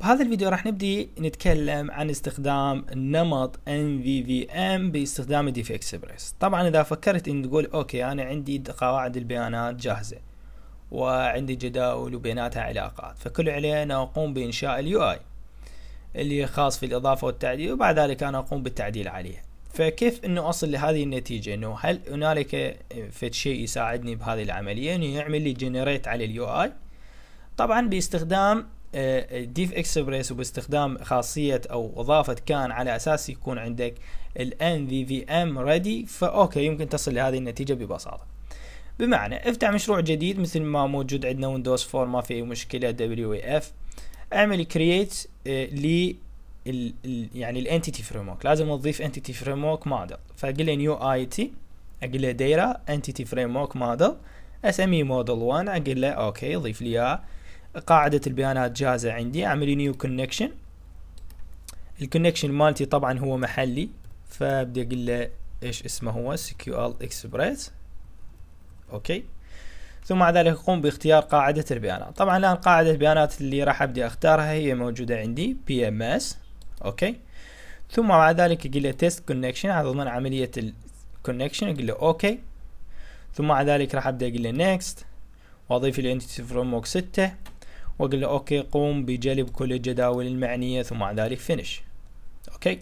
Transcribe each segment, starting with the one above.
بهذا الفيديو راح نبدي نتكلم عن استخدام نمط NVVM باستخدام الدي اكسبريس طبعا اذا فكرت ان تقول اوكي انا عندي قواعد البيانات جاهزه وعندي جداول وبيناتها علاقات فكل علينا أقوم بإنشاء اليو آي اللي خاص في الإضافة والتعديل وبعد ذلك أنا أقوم بالتعديل عليها فكيف أنه أصل لهذه النتيجة أنه هل هنالك فد شيء يساعدني بهذه العملية أنه يعمل لي جنريت على اليو آي طبعا باستخدام آه، آه، ديف اكسبريس وباستخدام خاصية او اضافة كان على اساس يكون عندك ال ان في في ام ريدي فاوكي يمكن تصل لهذه النتيجة ببساطة بمعنى افتح مشروع جديد مثل ما موجود عندنا ويندوز 4 ما في اي مشكلة دبليو اي اف اعمل كرييت آه، ل يعني الانتيتي فريم لازم نضيف انتيتي فريم ورك موديل فاقول له نيو اي تي اقول له دايره انتيتي فريم ورك موديل اسميه موديل 1 اقول له اوكي ضيف لي اياه قاعدة البيانات جاهزة عندي اعمل نيو كونكشن الكونكشن مالتي طبعا هو محلي فبدي اقول له ايش اسمه هو SQL Express اوكي ثم بعد ذلك اقوم باختيار قاعدة البيانات طبعا الان قاعدة البيانات اللي راح ابدي اختارها هي موجودة عندي PMS اوكي ثم بعد ذلك اقول له تيست كونكشن هذا ضمن عملية الكونكشن اقول له اوكي ثم بعد ذلك راح ابدا اقول له نيكست واضيف الانتيتي فروم 6 واقول له اوكي قوم بجلب كل الجداول المعنية ثم بعد ذلك فينش اوكي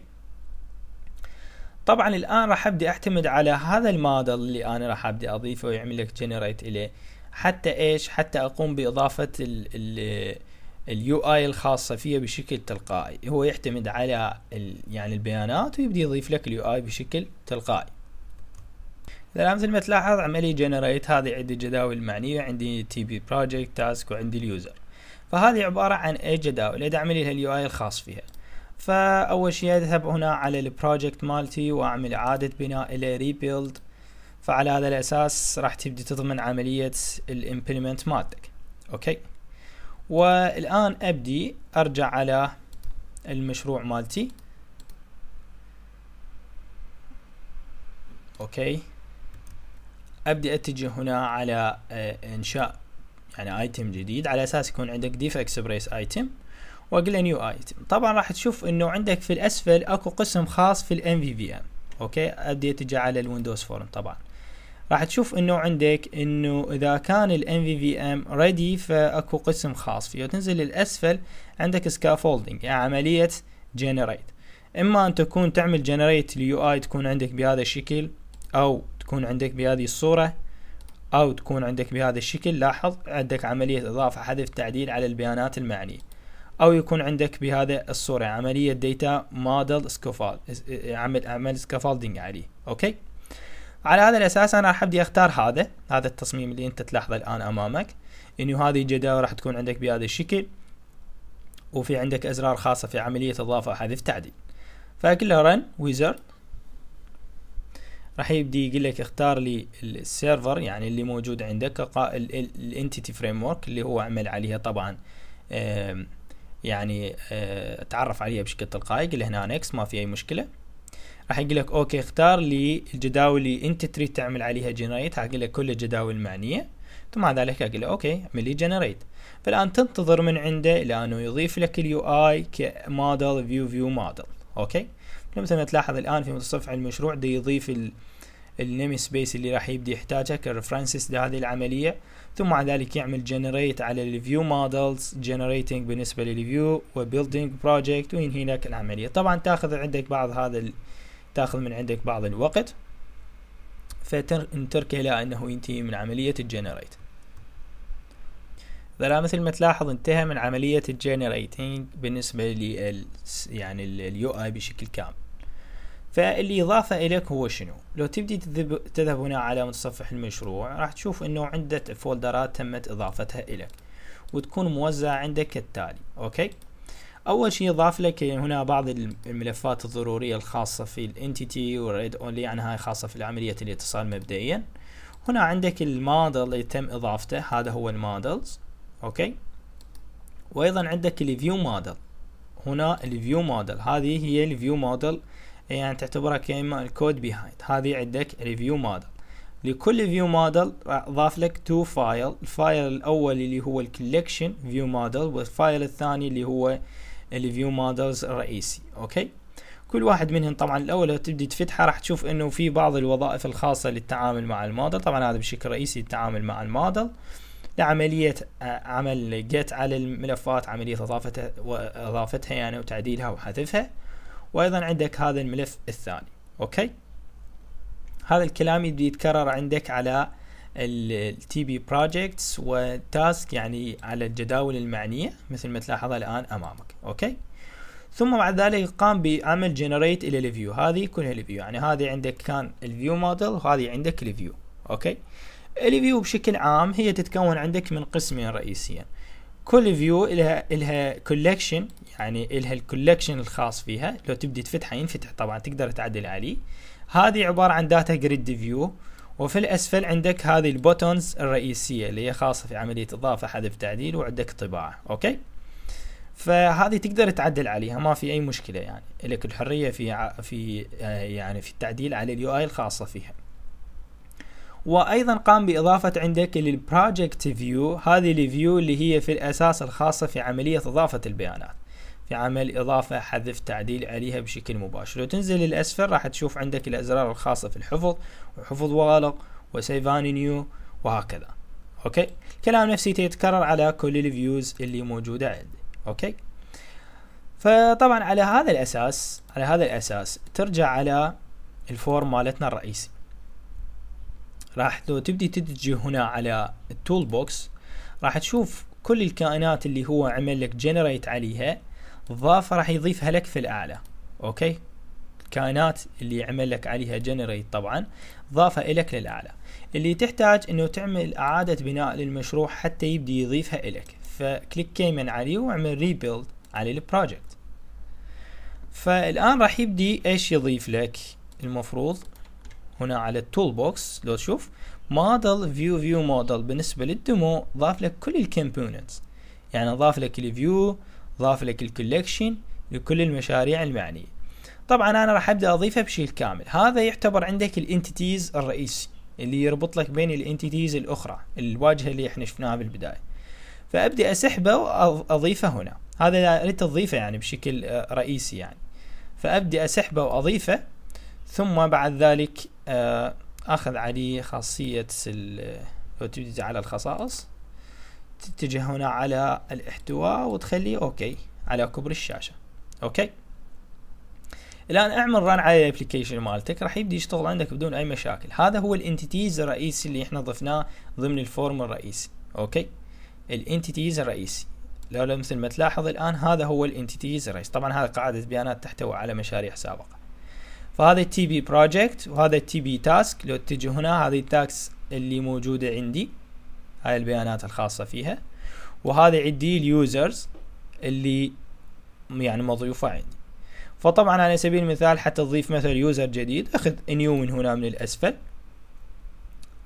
طبعا الان راح ابدي اعتمد على هذا الموديل اللي انا راح ابدي اضيفه ويعمل لك جنريت اليه حتى ايش حتى اقوم باضافة اليو اي الخاصة فيه بشكل تلقائي هو يعتمد على يعني البيانات ويبدي يضيف لك اليو اي بشكل تلقائي الان مثل ما تلاحظ عملي جنريت هذه عندي جداول معنية عندي تي بي بروجكت تاسك وعندي اليوزر فهذه عبارة عن اي جداول اذا اعمل لها اليو اي الخاص فيها فاول شيء اذهب هنا على البروجكت مالتي واعمل اعادة بناء له ريبيلد فعلى هذا الاساس راح تبدي تضمن عملية الامبلمنت مالتك اوكي والان ابدي ارجع على المشروع مالتي اوكي ابدي اتجه هنا على آه، انشاء يعني ايتم جديد على اساس يكون عندك ديف اكسبريس ايتم واقول له نيو ايتم طبعا راح تشوف انه عندك في الاسفل اكو قسم خاص في الام في في ام اوكي ابدي اتجه على الويندوز فورم طبعا راح تشوف انه عندك انه اذا كان الام في في ام ريدي فاكو قسم خاص فيه وتنزل للاسفل عندك سكافولدنج يعني عمليه جنريت اما ان تكون تعمل جنريت اليو اي تكون عندك بهذا الشكل او تكون عندك بهذه الصوره أو تكون عندك بهذا الشكل لاحظ عندك عملية إضافة حذف تعديل على البيانات المعنية أو يكون عندك بهذا الصورة عملية ديتا موديل سكوفال عمل عمل سكوفالدينج عليه أوكي على هذا الأساس أنا راح أبدي أختار هذا هذا التصميم اللي أنت تلاحظه الآن أمامك إنه هذه الجداول راح تكون عندك بهذا الشكل وفي عندك أزرار خاصة في عملية إضافة حذف تعديل فأقول رن ويزر راح يبدي يقول لك اختار لي السيرفر يعني اللي موجود عندك الانتيتي فريم ورك اللي هو عمل عليها طبعا يعني آه، تعرف عليها بشكل تلقائي قل هنا نكس ما في اي مشكله راح يقول لك اوكي اختار لي الجداول اللي انت تريد تعمل عليها جنريت راح لك كل الجداول المعنيه ثم بعد ذلك اقول له اوكي اعمل لي جنريت فالان تنتظر من عنده الى انه يضيف لك اليو اي كموديل فيو فيو موديل اوكي مثل ما تلاحظ الآن في متصفح المشروع دي يضيف النيم سبيس اللي راح يبدي يحتاجها كرفرنسز لهذه العملية ثم بعد ذلك يعمل جنريت على الفيو مودلز جنريتنج بالنسبة للفيو وبيلدينج بروجكت وينهي لك العملية طبعا تاخذ عندك بعض هذا ال... تاخذ من عندك بعض الوقت فتركه إلى أنه ينتهي من عملية الجنريت ذا مثل ما تلاحظ انتهى من عملية الجنريتنج بالنسبة لل يعني اليو اي بشكل كامل فاللي إضافة إليك هو شنو لو تبدي تذهب هنا على متصفح المشروع راح تشوف أنه عدة فولدرات تمت إضافتها إليك وتكون موزعة عندك كالتالي أوكي اول شيء ضاف لك هنا بعض الملفات الضروريه الخاصه في الانتيتي وريد اونلي عن هاي خاصه في عمليه الاتصال مبدئيا هنا عندك الموديل اللي تم اضافته هذا هو المودلز اوكي وايضا عندك الفيو موديل هنا الفيو موديل هذه هي الفيو موديل يعني تعتبرها كأما الكود بيهايند هذه عندك ريفيو موديل لكل فيو موديل ضاف لك تو فايل الفايل الاول اللي هو الكولكشن فيو موديل والفايل الثاني اللي هو الفيو مودلز الرئيسي اوكي كل واحد منهم طبعا الاول لو تبدي تفتحه راح تشوف انه في بعض الوظائف الخاصه للتعامل مع الموديل طبعا هذا بشكل رئيسي التعامل مع الموديل لعملية عمل جيت على الملفات عملية اضافتها واضافتها يعني وتعديلها وحذفها وايضا عندك هذا الملف الثاني اوكي هذا الكلام يبدي يتكرر عندك على التي بي بروجكتس وتاسك يعني على الجداول المعنيه مثل ما تلاحظها الان امامك اوكي ثم بعد ذلك قام بعمل جنريت الى الفيو هذه كلها الفيو يعني هذه عندك كان الفيو موديل وهذه عندك الفيو اوكي الفيو بشكل عام هي تتكون عندك من قسمين رئيسيا كل فيو الها الها كولكشن يعني الها الكولكشن الخاص فيها لو تبدي تفتحه ينفتح طبعا تقدر تعدل عليه هذه عباره عن داتا جريد فيو وفي الاسفل عندك هذه البوتونز الرئيسيه اللي هي خاصه في عمليه اضافه حذف تعديل وعندك طباعه اوكي فهذه تقدر تعدل عليها ما في اي مشكله يعني لك الحريه في في آه، يعني في التعديل على اليو اي الخاصه فيها وايضا قام باضافه عندك للبروجكت فيو هذه الفيو اللي هي في الاساس الخاصه في عمليه اضافه البيانات في عمل اضافه حذف تعديل عليها بشكل مباشر وتنزل للاسفل راح تشوف عندك الازرار الخاصه في الحفظ وحفظ وغلق وسيفان نيو وهكذا اوكي كلام نفسي يتكرر على كل الفيوز اللي موجوده عندي اوكي فطبعا على هذا الاساس على هذا الاساس ترجع على الفورم مالتنا الرئيسي راح لو تبدي تدجي هنا على التول بوكس راح تشوف كل الكائنات اللي هو عمل لك جنريت عليها ضاف راح يضيفها لك في الاعلى اوكي الكائنات اللي عمل لك عليها جنريت طبعا ضافها لك للاعلى اللي تحتاج انه تعمل اعاده بناء للمشروع حتى يبدي يضيفها لك فكليك كيمن عليه واعمل ريبيلد على البروجكت فالان راح يبدي ايش يضيف لك المفروض هنا على التول بوكس لو تشوف موديل فيو فيو موديل بالنسبه للديمو ضاف لك كل الكومبوننتس يعني ضاف لك الفيو ضاف لك الكولكشن لكل المشاريع المعنيه طبعا انا راح ابدا اضيفها بشكل كامل هذا يعتبر عندك الانتيتيز الرئيسي اللي يربط لك بين الانتيتيز الاخرى الواجهه اللي احنا شفناها بالبدايه فابدا اسحبه واضيفه هنا هذا أريد تضيفه يعني بشكل آه، رئيسي يعني فابدا اسحبه واضيفه ثم بعد ذلك آه، اخذ عليه خاصية لو تبدي على الخصائص تتجه هنا على الاحتواء وتخليه اوكي على كبر الشاشة اوكي الان اعمل ران على الابلكيشن مالتك راح يبدي يشتغل عندك بدون اي مشاكل هذا هو الانتيتيز الرئيسي اللي احنا ضفناه ضمن الفورم الرئيسي اوكي الانتيتيز الرئيسي لو مثل ما تلاحظ الان هذا هو الانتيتيز الرئيسي طبعا هذا قاعده بيانات تحتوي على مشاريع سابقه فهذا تي بي بروجكت وهذا تي بي تاسك لو تجي هنا هذه التاكس اللي موجودة عندي هاي البيانات الخاصة فيها وهذا عندي اليوزرز اللي يعني مضيوفة عندي فطبعا على سبيل المثال حتى تضيف مثلا يوزر جديد اخذ نيو من هنا من الاسفل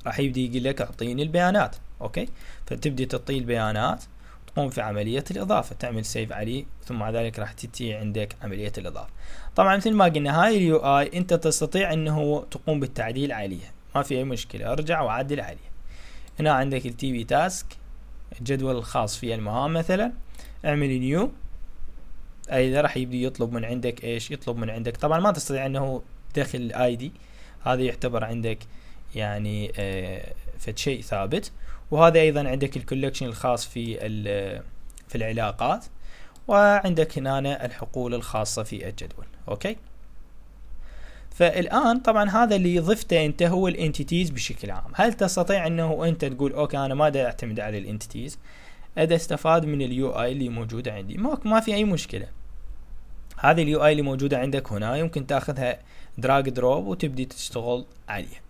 راح يبدي يقول لك اعطيني البيانات اوكي فتبدي تعطيه البيانات تقوم في عملية الإضافة تعمل سيف عليه ثم بعد ذلك راح تتي عندك عملية الإضافة طبعا مثل ما قلنا هاي اليو اي انت تستطيع انه تقوم بالتعديل عليها ما في اي مشكلة ارجع وعدل عليها هنا عندك التي بي تاسك الجدول الخاص في المهام مثلا اعمل نيو اي ايضا راح يبدي يطلب من عندك ايش يطلب من عندك طبعا ما تستطيع انه تدخل الاي دي هذا يعتبر عندك يعني آه فد شيء ثابت وهذا ايضا عندك الكولكشن الخاص في في العلاقات وعندك هنا الحقول الخاصة في الجدول اوكي فالان طبعا هذا اللي ضفته انت هو الانتيتيز بشكل عام هل تستطيع انه انت تقول اوكي انا ما اعتمد على الانتيتيز اذا استفاد من اليو اي اللي موجودة عندي ما, ما في اي مشكلة هذه اليو اي اللي موجودة عندك هنا يمكن تاخذها دراج دروب وتبدي تشتغل عليها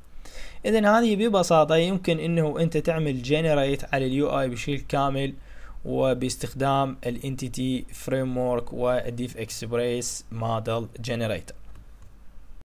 اذا هذه ببساطة يمكن انه انت تعمل جنريت على اليو اي بشكل كامل وباستخدام الانتيتي فريم ورك والديف اكسبريس موديل جنريتر